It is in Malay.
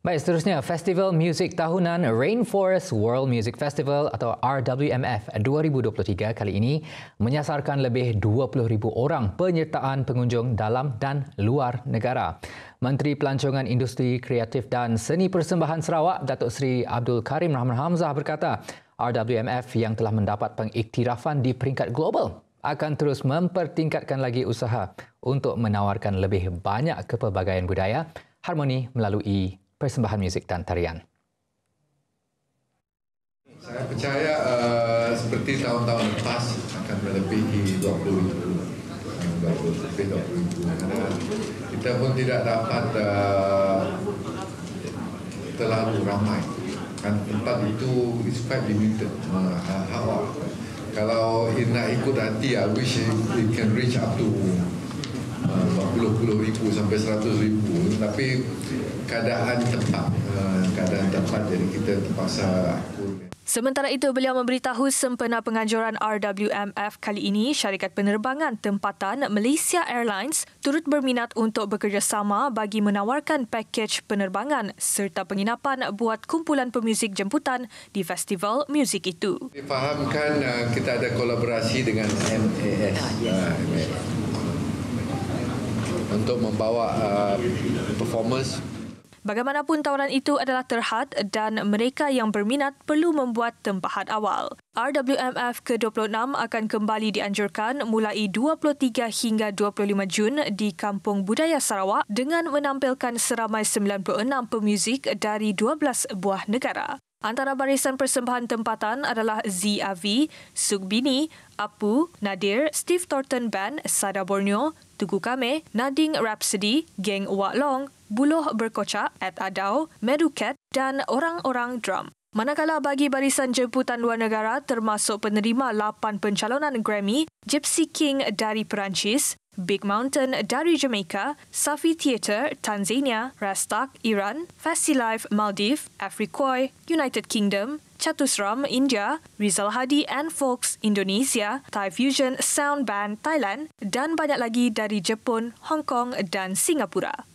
Baik, seterusnya Festival Musik Tahunan Rainforest World Music Festival atau RWMF 2023 kali ini menyasarkan lebih 20,000 orang penyertaan pengunjung dalam dan luar negara. Menteri Pelancongan Industri Kreatif dan Seni Persembahan Sarawak, Datuk Seri Abdul Karim Rahman Hamzah berkata, RWMF yang telah mendapat pengiktirafan di peringkat global akan terus mempertingkatkan lagi usaha untuk menawarkan lebih banyak kepelbagaian budaya harmoni melalui persembahan muzik dan tarian. Saya percaya uh, seperti tahun-tahun lepas akan melebihi 20 ribu. Kita pun tidak dapat uh, terlalu ramai kan tempat itu is quite limited uh, kalau nak ikut hati I wish it, it can reach up to ribu sampai 100 ribu, tapi keadaan tepat eh, keadaan tepat jadi kita terpaksa Sementara itu, beliau memberitahu sempena penganjuran RWMF kali ini, syarikat penerbangan tempatan Malaysia Airlines turut berminat untuk bekerjasama bagi menawarkan pakej penerbangan serta penginapan buat kumpulan pemuzik jemputan di festival muzik itu. Dipahamkan eh, kita ada kolaborasi dengan MAS. Ah, ah, untuk membawa uh, performance. Bagaimanapun tawaran itu adalah terhad dan mereka yang berminat perlu membuat tempahan awal. RWMF ke-26 akan kembali dianjurkan mulai 23 hingga 25 Jun di Kampung Budaya Sarawak dengan menampilkan seramai 96 pemuzik dari 12 buah negara. Antara barisan persembahan tempatan adalah ZRV, Sugbini, Apu, Nadir, Steve Thornton Band, Sada Borneo, Tugu Kame, Nading Rhapsody, Geng Wak Long, Buloh Berkocak, At Adau, Meduket dan Orang-Orang Drum. Manakala bagi barisan jemputan luar negara termasuk penerima lapan pencalonan Grammy, Gypsy King dari Perancis, Big Mountain dari Jamaica, Safi Theatre, Tanzania, Rastak, Iran, Fasty Life, Maldives, Afrikoi, United Kingdom, Chatusram, India, Rizal Hadi and Folks, Indonesia, Thai Fusion, Sound Band, Thailand dan banyak lagi dari Jepun, Hong Kong dan Singapura.